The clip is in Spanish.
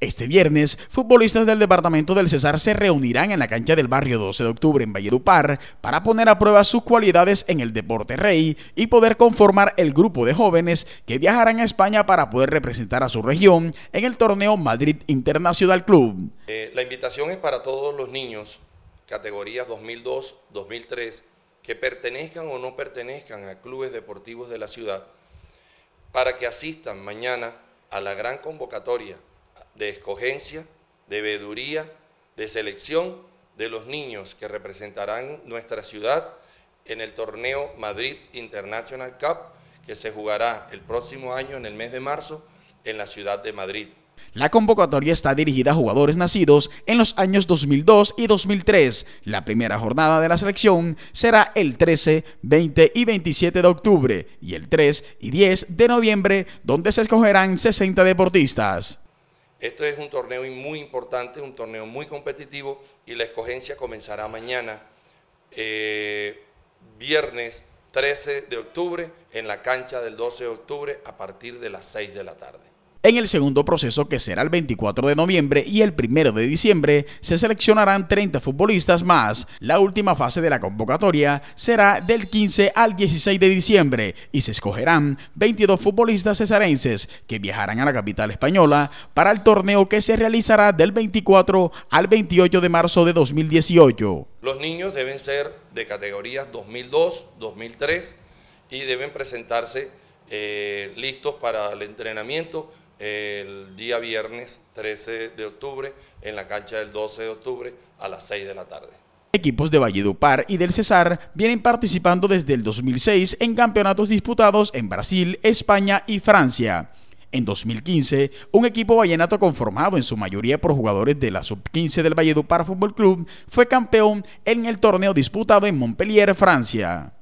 Este viernes, futbolistas del departamento del Cesar se reunirán en la cancha del barrio 12 de octubre en Valledupar para poner a prueba sus cualidades en el deporte rey y poder conformar el grupo de jóvenes que viajarán a España para poder representar a su región en el torneo Madrid Internacional Club. Eh, la invitación es para todos los niños, categorías 2002-2003, que pertenezcan o no pertenezcan a clubes deportivos de la ciudad, para que asistan mañana a la gran convocatoria de escogencia, de veeduría, de selección de los niños que representarán nuestra ciudad en el torneo Madrid International Cup que se jugará el próximo año en el mes de marzo en la ciudad de Madrid. La convocatoria está dirigida a jugadores nacidos en los años 2002 y 2003. La primera jornada de la selección será el 13, 20 y 27 de octubre y el 3 y 10 de noviembre, donde se escogerán 60 deportistas. Esto es un torneo muy importante, un torneo muy competitivo y la escogencia comenzará mañana, eh, viernes 13 de octubre, en la cancha del 12 de octubre a partir de las 6 de la tarde. En el segundo proceso, que será el 24 de noviembre y el 1 de diciembre, se seleccionarán 30 futbolistas más. La última fase de la convocatoria será del 15 al 16 de diciembre y se escogerán 22 futbolistas cesarenses que viajarán a la capital española para el torneo que se realizará del 24 al 28 de marzo de 2018. Los niños deben ser de categorías 2002, 2003 y deben presentarse eh, listos para el entrenamiento el día viernes 13 de octubre en la cancha del 12 de octubre a las 6 de la tarde. Equipos de Valledupar y del Cesar vienen participando desde el 2006 en campeonatos disputados en Brasil, España y Francia. En 2015, un equipo vallenato conformado en su mayoría por jugadores de la sub-15 del Valledupar Fútbol Club fue campeón en el torneo disputado en Montpellier, Francia.